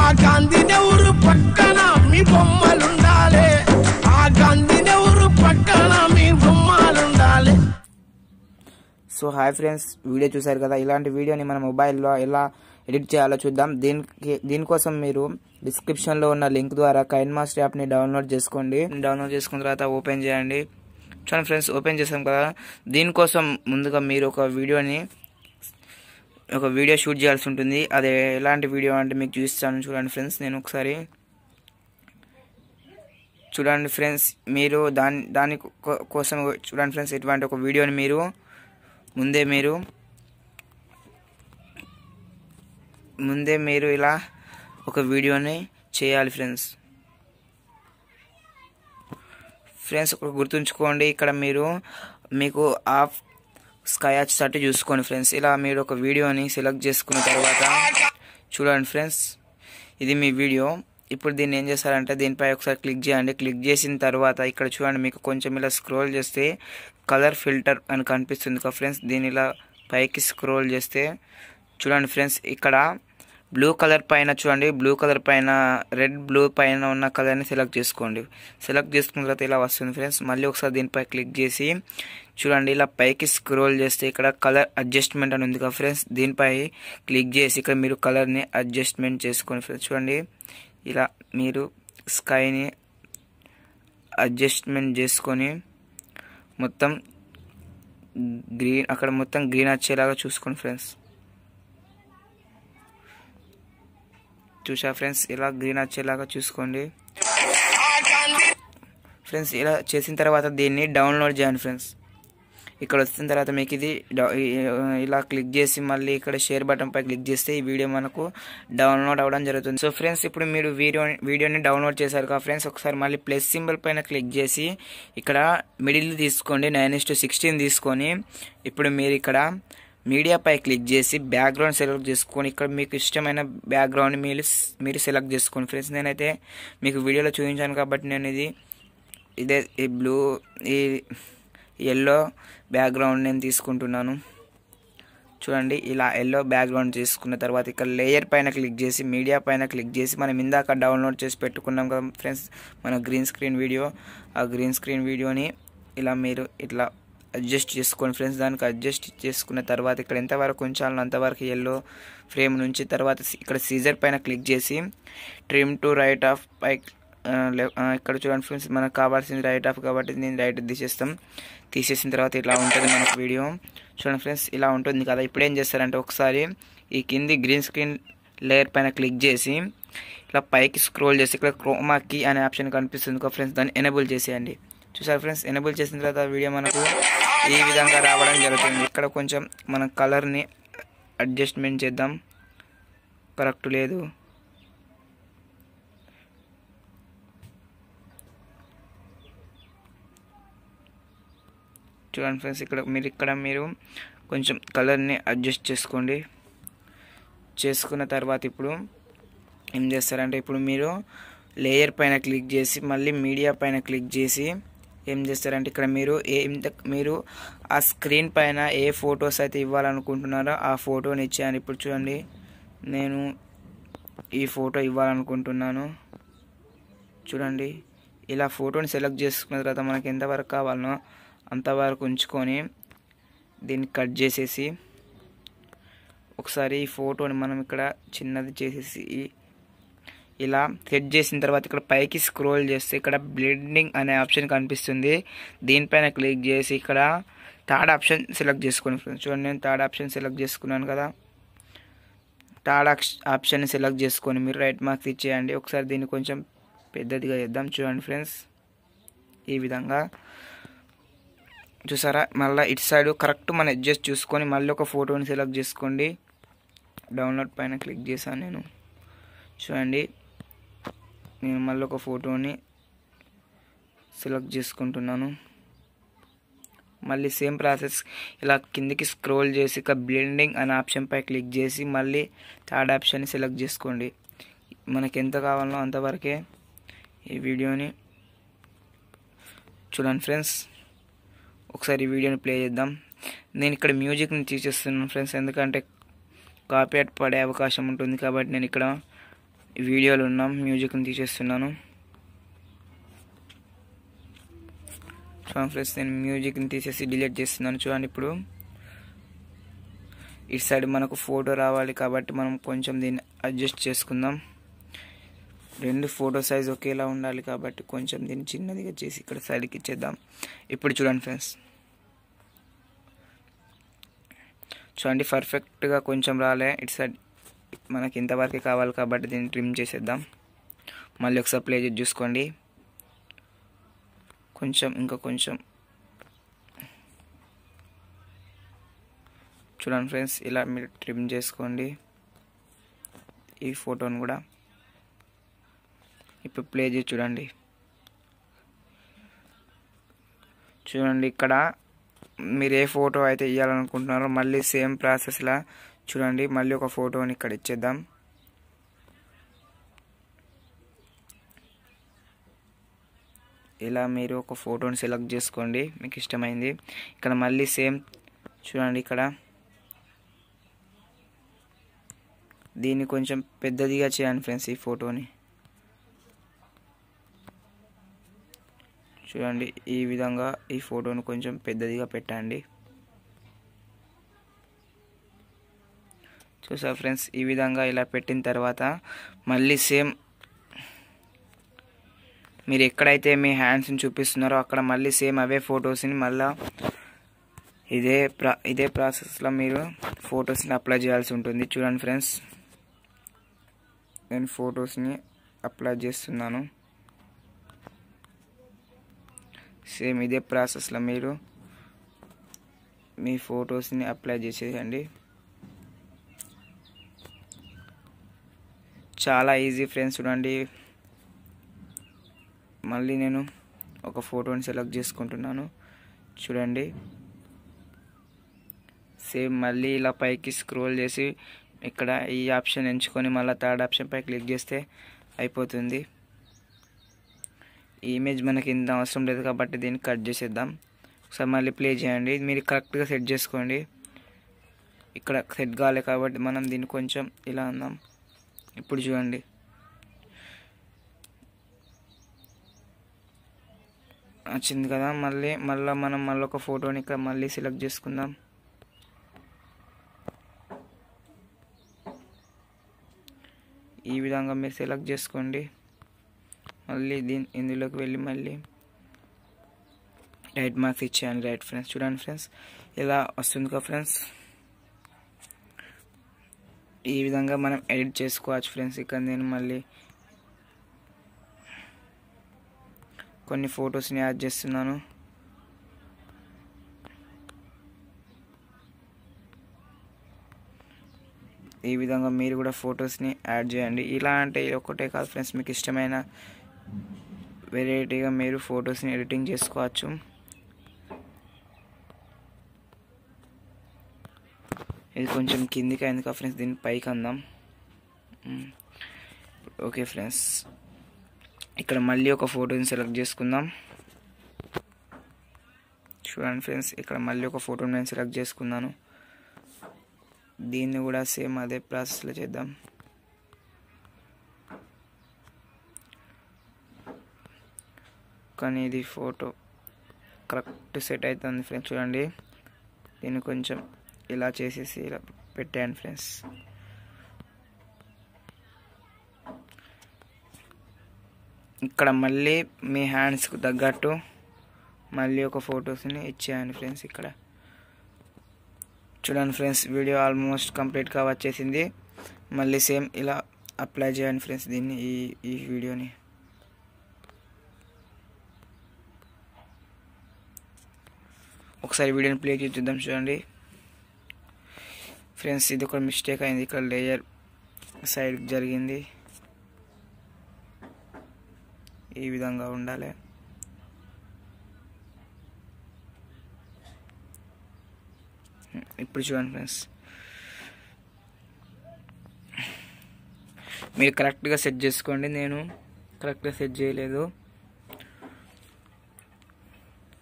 ఆ గాంధీ నెవరు పక్కన మీ బొమ్మలుండాలి ఆ గాంధీ నెవరు పక్కన మీ బొమ్మలుండాలి సో హాయ్ ఫ్రెండ్స్ వీడియో చూసారు కదా ఇలాంటి వీడియోని మన మొబైల్లో ఎలా ఎడిట్ చేయాలో చూద్దాం దీనికి దీనికోసం మీరు డిస్క్రిప్షన్లో ఉన్న లింక్ ద్వారా కైన్ మాస్టర్ యాప్ని డౌన్లోడ్ చేసుకోండి డౌన్లోడ్ చేసుకున్న తర్వాత ఓపెన్ చేయండి చాలా ఫ్రెండ్స్ ఓపెన్ చేసాం కదా దీనికోసం ముందుగా మీరు ఒక వీడియోని ఒక వీడియో షూట్ చేయాల్సి ఉంటుంది అది ఎలాంటి వీడియో అంటే మీకు చూపిస్తాను చూడండి ఫ్రెండ్స్ నేను ఒకసారి చూడండి ఫ్రెండ్స్ మీరు దాని దాని కోసం చూడండి ఫ్రెండ్స్ ఇటువంటి ఒక వీడియోని మీరు ముందే మీరు ముందే మీరు ఇలా ఒక వీడియోని చేయాలి ఫ్రెండ్స్ ఫ్రెండ్స్ గుర్తుంచుకోండి ఇక్కడ మీరు మీకు ఆఫ్ స్కై యాచ్ అటు చూసుకోండి ఫ్రెండ్స్ ఇలా మీరు ఒక వీడియోని సెలెక్ట్ చేసుకున్న తర్వాత చూడండి ఫ్రెండ్స్ ఇది మీ వీడియో ఇప్పుడు దీన్ని ఏం చేస్తారంటే దీనిపై ఒకసారి క్లిక్ చేయండి క్లిక్ చేసిన తర్వాత ఇక్కడ చూడండి మీకు కొంచెం ఇలా స్క్రోల్ చేస్తే కలర్ ఫిల్టర్ అని కనిపిస్తుంది కదా ఫ్రెండ్స్ దీని ఇలా పైకి స్క్రోల్ చేస్తే చూడండి ఫ్రెండ్స్ ఇక్కడ బ్లూ కలర్ పైన చూడండి బ్లూ కలర్ పైన రెడ్ బ్లూ పైన ఉన్న కలర్ని సెలెక్ట్ చేసుకోండి సెలెక్ట్ చేసుకున్న తర్వాత ఇలా వస్తుంది ఫ్రెండ్స్ మళ్ళీ ఒకసారి దీనిపై క్లిక్ చేసి చూడండి ఇలా పైకి స్క్రోల్ చేస్తే ఇక్కడ కలర్ అడ్జస్ట్మెంట్ అని ఉంది కదా ఫ్రెండ్స్ దీనిపై క్లిక్ చేసి ఇక్కడ మీరు కలర్ని అడ్జస్ట్మెంట్ చేసుకోండి ఫ్రెండ్స్ చూడండి ఇలా మీరు స్కైని అడ్జస్ట్మెంట్ చేసుకొని మొత్తం గ్రీన్ అక్కడ మొత్తం గ్రీన్ వచ్చేలాగా చూసుకోండి ఫ్రెండ్స్ చూసా ఫ్రెండ్స్ ఇలా గ్రీన్ వచ్చేలాగా చూసుకోండి ఫ్రెండ్స్ ఇలా చేసిన తర్వాత దీన్ని డౌన్లోడ్ చేయండి ఫ్రెండ్స్ ఇక్కడ వచ్చిన తర్వాత మీకు ఇది ఇలా క్లిక్ చేసి మళ్ళీ ఇక్కడ షేర్ బటన్ పై క్లిక్ చేస్తే ఈ వీడియో మనకు డౌన్లోడ్ అవ్వడం జరుగుతుంది సో ఫ్రెండ్స్ ఇప్పుడు మీరు వీడియో వీడియోని డౌన్లోడ్ చేశారు కా ఫ్రెండ్స్ ఒకసారి మళ్ళీ ప్లస్ సింబల్ పైన క్లిక్ చేసి ఇక్కడ మిడిల్ తీసుకోండి నైన్ ఇస్ టు సిక్స్టీన్ తీసుకొని ఇప్పుడు మీరు ఇక్కడ మీడియాపై క్లిక్ చేసి బ్యాక్గ్రౌండ్ సెలెక్ట్ చేసుకొని ఇక్కడ మీకు ఇష్టమైన బ్యాక్గ్రౌండ్ మీరు మీరు సెలెక్ట్ చేసుకోండి ఫ్రెండ్స్ నేనైతే మీకు వీడియోలో చూపించాను కాబట్టి నేను ఇది ఇదే ఈ బ్లూ ఈ ఎల్లో బ్యాక్గ్రౌండ్ నేను తీసుకుంటున్నాను చూడండి ఇలా ఎల్లో బ్యాక్గ్రౌండ్ తీసుకున్న తర్వాత ఇక్కడ లేయర్ పైన క్లిక్ చేసి మీడియా పైన క్లిక్ చేసి మనం ఇందాక డౌన్లోడ్ చేసి పెట్టుకున్నాం కదా ఫ్రెండ్స్ మన గ్రీన్ స్క్రీన్ వీడియో ఆ గ్రీన్ స్క్రీన్ వీడియోని ఇలా మీరు ఇట్లా అడ్జస్ట్ చేసుకోండి ఫ్రెండ్స్ దానికి అడ్జస్ట్ చేసుకున్న తర్వాత ఇక్కడ ఎంతవరకు ఉంచాలని అంతవరకు ఎల్లో ఫ్రేమ్ నుంచి తర్వాత ఇక్కడ సీజర్ పైన క్లిక్ చేసి ట్రిమ్ టు రైట్ ఆఫ్ పై ఇక్కడ చూడండి ఫ్రెండ్స్ మనకు కావాల్సింది రైట్ ఆఫ్ కాబట్టి నేను రైట్ తీసేస్తాం తీసేసిన తర్వాత ఇలా ఉంటుంది మనకు వీడియో చూడండి ఫ్రెండ్స్ ఇలా ఉంటుంది కదా ఇప్పుడు ఏం చేస్తారంటే ఒకసారి ఈ కింది గ్రీన్ స్క్రీన్ లేయర్ పైన క్లిక్ చేసి ఇలా పైకి స్క్రోల్ చేసి ఇక్కడ క్రోమాకి అనే ఆప్షన్ కనిపిస్తుంది ఇంకో ఫ్రెండ్స్ దాన్ని ఎనేబుల్ చేసేయండి చూసారు ఫ్రెండ్స్ ఎనేబుల్ చేసిన తర్వాత వీడియో మనకు ఈ విధంగా రావడం జరుగుతుంది ఇక్కడ కొంచెం మనం కలర్ని అడ్జస్ట్మెంట్ చేద్దాం కరెక్ట్ లేదు చూడండి ఫ్రెండ్స్ ఇక్కడ మీరు ఇక్కడ మీరు కొంచెం కలర్ని అడ్జస్ట్ చేసుకోండి చేసుకున్న తర్వాత ఇప్పుడు ఏం చేస్తారంటే ఇప్పుడు మీరు లేయర్ పైన క్లిక్ చేసి మళ్ళీ మీడియా పైన క్లిక్ చేసి ఏం చేస్తారంటే ఇక్కడ మీరు ఏ మీరు ఆ స్క్రీన్ పైన ఏ ఫోటోస్ అయితే ఇవ్వాలనుకుంటున్నారో ఆ ఫోటోని ఇచ్చేయండి ఇప్పుడు చూడండి నేను ఈ ఫోటో ఇవ్వాలనుకుంటున్నాను చూడండి ఇలా ఫోటోని సెలెక్ట్ చేసుకున్న తర్వాత మనకి ఎంతవరకు కావాలనో అంతవరకు ఉంచుకొని దీన్ని కట్ చేసేసి ఒకసారి ఈ ఫోటోని మనం ఇక్కడ చిన్నది చేసేసి ఇలా సెట్ చేసిన తర్వాత ఇక్కడ పైకి స్క్రోల్ చేస్తే ఇక్కడ బ్లెండింగ్ అనే ఆప్షన్ కనిపిస్తుంది దీనిపైన క్లిక్ చేసి ఇక్కడ థర్డ్ ఆప్షన్ సెలెక్ట్ చేసుకోండి ఫ్రెండ్స్ చూడండి నేను థర్డ్ ఆప్షన్ సెలెక్ట్ చేసుకున్నాను కదా థర్డ్ ఆప్షన్ సెలెక్ట్ చేసుకొని మీరు రైట్ మార్క్స్ ఇచ్చేయండి ఒకసారి దీన్ని కొంచెం పెద్దదిగా చేద్దాం చూడండి ఫ్రెండ్స్ ఈ విధంగా చూసారా మళ్ళీ ఇటు సైడ్ కరెక్ట్ మన అడ్జస్ట్ చూసుకొని మళ్ళీ ఒక ఫోటోని సెలెక్ట్ చేసుకోండి డౌన్లోడ్ పైన క్లిక్ చేశాను నేను చూడండి నేను మళ్ళీ ఒక ఫోటోని సెలెక్ట్ చేసుకుంటున్నాను మళ్ళీ సేమ్ ప్రాసెస్ ఇలా కిందికి స్క్రోల్ చేసి ఇక బ్లెండింగ్ అనే ఆప్షన్పై క్లిక్ చేసి మళ్ళీ థర్డ్ ఆప్షన్ని సెలెక్ట్ చేసుకోండి మనకి ఎంత కావాలో అంతవరకే ఈ వీడియోని చూడండి ఫ్రెండ్స్ ఒకసారి వీడియోని ప్లే చేద్దాం నేను ఇక్కడ మ్యూజిక్ని తీసేస్తున్నాను ఫ్రెండ్స్ ఎందుకంటే కాపీరైట్ పడే అవకాశం ఉంటుంది కాబట్టి నేను ఇక్కడ వీడియోలు ఉన్నాం మ్యూజిక్ని తీసేస్తున్నాను ఫ్రెండ్స్ నేను మ్యూజిక్ని తీసేసి డిలీట్ చేస్తున్నాను చూడండి ఇప్పుడు ఇటు సైడ్ మనకు ఫోటో రావాలి కాబట్టి మనం కొంచెం దీన్ని అడ్జస్ట్ చేసుకుందాం రెండు ఫోటో సైజ్ ఒకేలా ఉండాలి కాబట్టి కొంచెం దీన్ని చిన్నదిగా చేసి ఇక్కడ సైడ్కి ఇచ్చేద్దాం ఇప్పుడు చూడండి ఫ్రెండ్స్ చూడండి పర్ఫెక్ట్గా కొంచెం రాలే ఇటు సైడ్ మనకి ఇంతవరకే కావాలి కాబట్టి దీన్ని ట్రిమ్ చేసేద్దాం మళ్ళీ ఒకసారి ప్లే చేసి చూసుకోండి కొంచెం ఇంకా కొంచెం చూడండి ఫ్రెండ్స్ ఇలా మీరు ట్రిమ్ చేసుకోండి ఈ ఫోటోను కూడా ప్లే చేసి చూడండి చూడండి ఇక్కడ మీరు ఏ ఫోటో అయితే ఇవ్వాలనుకుంటున్నారో మళ్ళీ సేమ్ ప్రాసెస్లా చూడండి మళ్ళీ ఒక ఫోటోని ఇక్కడ ఇచ్చేద్దాం ఇలా మీరు ఒక ఫోటోని సెలెక్ట్ చేసుకోండి మీకు ఇష్టమైంది ఇక్కడ మళ్ళీ సేమ్ చూడండి ఇక్కడ దీన్ని కొంచెం పెద్దదిగా చేయండి ఫ్రెండ్స్ ఈ ఫోటోని చూడండి ఈ విధంగా ఈ ఫోటోను కొంచెం పెద్దదిగా పెట్టండి చూసా ఫ్రెండ్స్ ఈ విధంగా ఇలా పెట్టిన తర్వాత మళ్ళీ సేమ్ మీరు ఎక్కడైతే మీ హ్యాండ్స్ని చూపిస్తున్నారో అక్కడ మళ్ళీ సేమ్ అవే ఫొటోస్ని మళ్ళీ ఇదే ప్రా ఇదే ప్రాసెస్లో మీరు ఫొటోస్ని అప్లై చేయాల్సి ఉంటుంది చూడండి ఫ్రెండ్స్ నేను ఫొటోస్ని అప్లై చేస్తున్నాను సేమ్ ఇదే ప్రాసెస్లో మీరు మీ ఫొటోస్ని అప్లై చేసేయండి చాలా ఈజీ ఫ్రెండ్స్ చూడండి మళ్ళీ నేను ఒక ఫోటోని సెలెక్ట్ చేసుకుంటున్నాను చూడండి సేమ్ మళ్ళీ ఇలా పైకి స్క్రోల్ చేసి ఇక్కడ ఈ ఆప్షన్ ఎంచుకొని మళ్ళీ థర్డ్ ఆప్షన్పై క్లిక్ చేస్తే అయిపోతుంది ఈ ఇమేజ్ మనకి ఇంత అవసరం లేదు కాబట్టి దీన్ని కట్ చేసేద్దాం ఒకసారి మళ్ళీ ప్లే చేయండి మీరు కరెక్ట్గా సెట్ చేసుకోండి ఇక్కడ సెట్ కాలే కాబట్టి మనం దీన్ని కొంచెం ఇలా అందాం ఇప్పుడు చూడండి వచ్చింది కదా మళ్ళీ మళ్ళీ మనం మళ్ళీ ఒక ఫోటోని ఇక్కడ మళ్ళీ సెలెక్ట్ చేసుకుందాం ఈ విధంగా మీరు సెలెక్ట్ చేసుకోండి మళ్ళీ దీని ఇందులోకి వెళ్ళి మళ్ళీ రైట్ మార్క్స్ ఇచ్చేయండి రైట్ ఫ్రెండ్స్ చూడండి ఫ్రెండ్స్ ఇలా వస్తుంది కదా ఫ్రెండ్స్ ఈ విధంగా మనం ఎడిట్ చేసుకోవచ్చు ఫ్రెండ్స్ ఇక్కడ నేను మళ్ళీ కొన్ని ఫొటోస్ని యాడ్ చేస్తున్నాను ఈ విధంగా మీరు కూడా ఫొటోస్ని యాడ్ చేయండి ఇలా అంటే ఒక్కటే కాదు ఫ్రెండ్స్ మీకు ఇష్టమైన వెరైటీగా మీరు ఫొటోస్ని ఎడిటింగ్ చేసుకోవచ్చు ఇది కొంచెం కిందికి అయింది కా ఫ్రెండ్స్ దీన్ని పైకి అందాం ఓకే ఫ్రెండ్స్ ఇక్కడ మళ్ళీ ఒక ఫోటోని సెలెక్ట్ చేసుకుందాం చూడండి ఫ్రెండ్స్ ఇక్కడ మళ్ళీ ఒక ఫోటోని నేను సెలెక్ట్ చేసుకున్నాను దీన్ని కూడా సేమ్ అదే ప్రాసెస్లో చేద్దాం కానీ ఇది ఫోటో కరెక్ట్ సెట్ అవుతుంది ఫ్రెండ్స్ చూడండి దీన్ని కొంచెం ఇలా చేసేసి ఇలా పెట్టాను ఫ్రెండ్స్ ఇక్కడ మళ్ళీ మీ హ్యాండ్స్కు తగ్గట్టు మళ్ళీ ఒక ఫొటోస్ని ఇచ్చేయండి ఫ్రెండ్స్ ఇక్కడ చూడండి ఫ్రెండ్స్ వీడియో ఆల్మోస్ట్ కంప్లీట్గా వచ్చేసింది మళ్ళీ సేమ్ ఇలా అప్లై చేయండి ఫ్రెండ్స్ దీన్ని ఈ ఈ వీడియోని ఒకసారి వీడియోని ప్లే చేసి చూద్దాం చూడండి ఫ్రెండ్స్ ఇది ఒక మిస్టేక్ అయింది ఇక్కడ లేయర్ సైడ్ జరిగింది ఈ విధంగా ఉండాలి ఇప్పుడు చూడండి ఫ్రెండ్స్ మీరు కరెక్ట్గా సెట్ చేసుకోండి నేను కరెక్ట్గా సెట్ చేయలేదు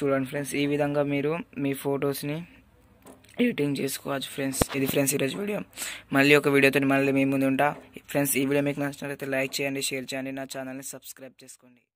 చూడండి ఫ్రెండ్స్ ఈ విధంగా మీరు మీ ఫొటోస్ని ఎడిటింగ్ చేసుకోవచ్చు ఫ్రెండ్స్ ఇది ఫ్రెండ్స్ ఈరోజు వీడియో మళ్ళీ ఒక వీడియోతో మళ్ళీ మీ ముందు ఉంటా ఫ్రెండ్స్ ఈ వీడియో మీకు నచ్చినట్లయితే లైక్ చేయండి షేర్ చేయండి నా ఛానల్ని సబ్స్క్రైబ్ చేసుకోండి